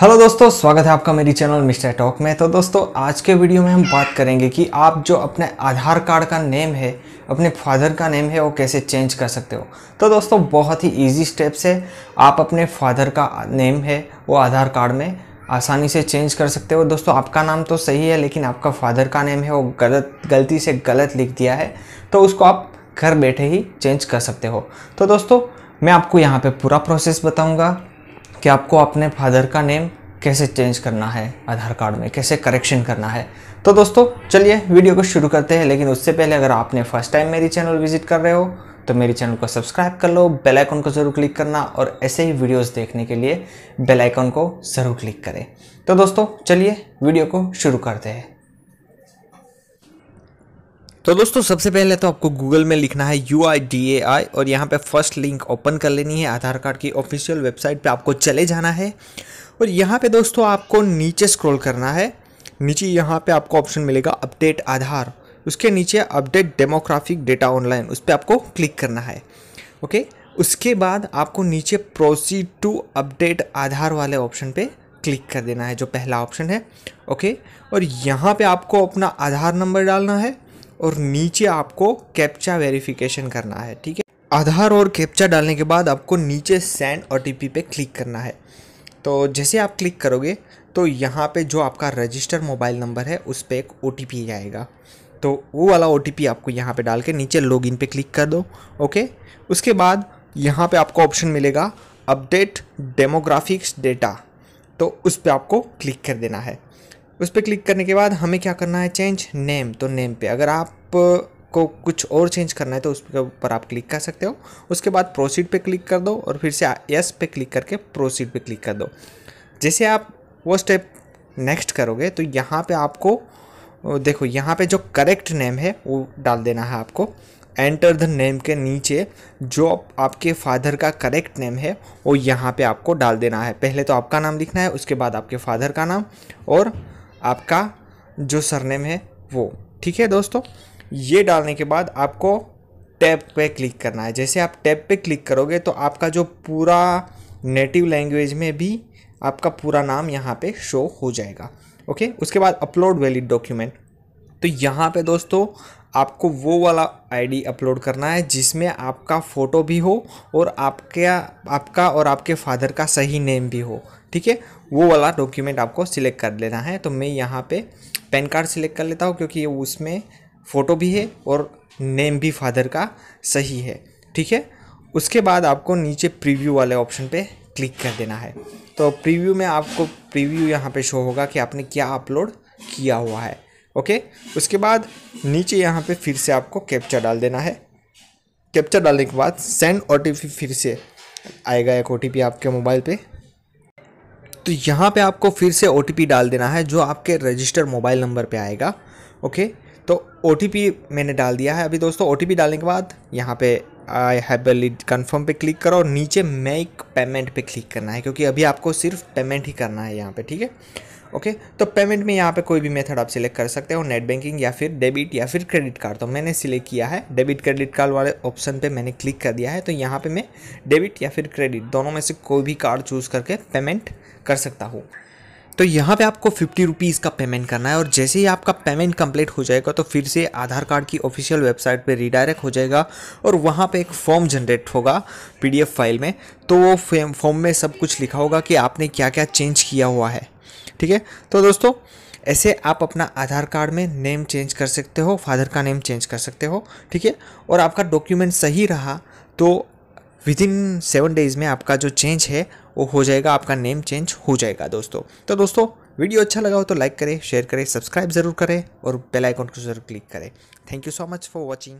hello दोस्तों स्वागत है आपका मेरी चैनल मिस्टर टॉक में तो दोस्तों आज के वीडियो में हम बात करेंगे कि आप जो अपने आधार कार्ड का नेम है अपने फादर का नेम है वो कैसे चेंज कर सकते हो तो दोस्तों बहुत ही इजी स्टेप्स है आप अपने फादर का नेम है वो आधार कार्ड में आसानी से चेंज कर सकते हो दोस्तों आपका नाम तो सही है लेकिन आपका फादर का नेम है वो गलत गलती से गलत लिख दिया है तो उसको आप घर बैठे ही चेंज कर सकते हो तो दोस्तों मैं आपको यहाँ पे पूरा प्रोसेस बताऊँगा कि आपको अपने फादर का नेम कैसे चेंज करना है आधार कार्ड में कैसे करेक्शन करना है तो दोस्तों चलिए वीडियो को शुरू करते हैं लेकिन उससे पहले अगर आपने फर्स्ट टाइम मेरी चैनल विजिट कर रहे हो तो मेरे चैनल को सब्सक्राइब कर लो बेल आइकन को ज़रूर क्लिक करना और ऐसे ही वीडियोस देखने के लिए बेल आइकन को ज़रूर क्लिक करें तो दोस्तों चलिए वीडियो को शुरू करते हैं तो दोस्तों सबसे पहले तो आपको गूगल में लिखना है यू आई डी ए आई और यहाँ पे फर्स्ट लिंक ओपन कर लेनी है आधार कार्ड की ऑफिशियल वेबसाइट पे आपको चले जाना है और यहाँ पे दोस्तों आपको नीचे स्क्रॉल करना है नीचे यहाँ पे आपको ऑप्शन मिलेगा अपडेट आधार उसके नीचे अपडेट डेमोग्राफिक डेटा ऑनलाइन उस पर आपको क्लिक करना है ओके उसके बाद आपको नीचे प्रोसीड टू अपडेट आधार वाले ऑप्शन पर क्लिक कर देना है जो पहला ऑप्शन है ओके और यहाँ पे आपको अपना आधार नंबर डालना है और नीचे आपको कैप्चा वेरिफिकेशन करना है ठीक है आधार और कैप्चा डालने के बाद आपको नीचे सेंड ओ टी पे क्लिक करना है तो जैसे आप क्लिक करोगे तो यहाँ पे जो आपका रजिस्टर मोबाइल नंबर है उस पर एक ओ आएगा तो वो वाला ओ आपको यहाँ पे डाल के नीचे लॉगिन पे क्लिक कर दो ओके उसके बाद यहाँ पे आपको ऑप्शन मिलेगा अपडेट डेमोग्राफिक्स डेटा तो उस पर आपको क्लिक कर देना है उस पर क्लिक करने के बाद हमें क्या करना है चेंज नेम तो नेम पे अगर आप को कुछ और चेंज करना है तो उसके ऊपर आप क्लिक कर सकते हो उसके बाद प्रोसीड पे क्लिक कर दो और फिर से यस पे क्लिक करके प्रोसीड पे क्लिक कर दो जैसे आप वो स्टेप नेक्स्ट करोगे तो यहाँ पे आपको देखो यहाँ पे जो करेक्ट नेम है वो डाल देना है आपको एंटर द नेम के नीचे जो आपके फादर का करेक्ट नेम है वो यहाँ पे आपको डाल देना है पहले तो आपका नाम लिखना है उसके बाद आपके फादर का नाम और आपका जो सरनेम है वो ठीक है दोस्तों ये डालने के बाद आपको टैब पे क्लिक करना है जैसे आप टैब पे क्लिक करोगे तो आपका जो पूरा नेटिव लैंग्वेज में भी आपका पूरा नाम यहाँ पे शो हो जाएगा ओके उसके बाद अपलोड वैलिड डॉक्यूमेंट तो यहाँ पे दोस्तों आपको वो वाला आईडी अपलोड करना है जिसमें आपका फ़ोटो भी हो और आपके आपका और आपके फादर का सही नेम भी हो ठीक है वो वाला डॉक्यूमेंट आपको सिलेक्ट कर लेना है तो मैं यहाँ पे पैन कार्ड सिलेक्ट कर लेता हूँ क्योंकि ये उसमें फ़ोटो भी है और नेम भी फादर का सही है ठीक है उसके बाद आपको नीचे प्रीव्यू वाले ऑप्शन पर क्लिक कर देना है तो प्रीव्यू में आपको प्रीव्यू यहाँ पर शो होगा कि आपने क्या अपलोड किया हुआ है ओके उसके बाद नीचे यहाँ पे फिर से आपको कैप्चर डाल देना है कैप्चर डालने के बाद सेंड ओ फिर से आएगा एक ओ आपके मोबाइल पे तो यहाँ पे आपको फिर से ओ डाल देना है जो आपके रजिस्टर मोबाइल नंबर पे आएगा ओके तो ओ मैंने डाल दिया है अभी दोस्तों ओ डालने के बाद यहाँ पे आई हैव लीड कन्फर्म पे क्लिक करो और नीचे मेक पेमेंट पे क्लिक करना है क्योंकि अभी आपको सिर्फ पेमेंट ही करना है यहाँ पे ठीक है ओके तो पेमेंट में यहाँ पे कोई भी मेथड आप सिलेक्ट कर सकते हो नेट बैंकिंग या फिर डेबिट या फिर क्रेडिट कार्ड तो मैंने सिलेक्ट किया है डेबिट क्रेडिट कार्ड वाले ऑप्शन पे मैंने क्लिक कर दिया है तो यहाँ पे मैं डेबिट या फिर क्रेडिट दोनों में से कोई भी कार्ड चूज़ करके पेमेंट कर सकता हूँ तो यहाँ पे आपको फिफ्टी रुपीज़ का पेमेंट करना है और जैसे ही आपका पेमेंट कंप्लीट हो जाएगा तो फिर से आधार कार्ड की ऑफिशियल वेबसाइट पे रिडायरेक्ट हो जाएगा और वहाँ पे एक फॉर्म जनरेट होगा पीडीएफ फाइल में तो वो फॉर्म में सब कुछ लिखा होगा कि आपने क्या क्या चेंज किया हुआ है ठीक है तो दोस्तों ऐसे आप अपना आधार कार्ड में नेम चेंज कर सकते हो फादर का नेम चेंज कर सकते हो ठीक है और आपका डॉक्यूमेंट सही रहा तो विद इन सेवन डेज़ में आपका जो चेंज है वो हो जाएगा आपका नेम चेंज हो जाएगा दोस्तों तो दोस्तों वीडियो अच्छा लगा हो तो लाइक करें शेयर करें सब्सक्राइब ज़रूर करें और बेल आइकॉन को जरूर क्लिक करें thank you so much for watching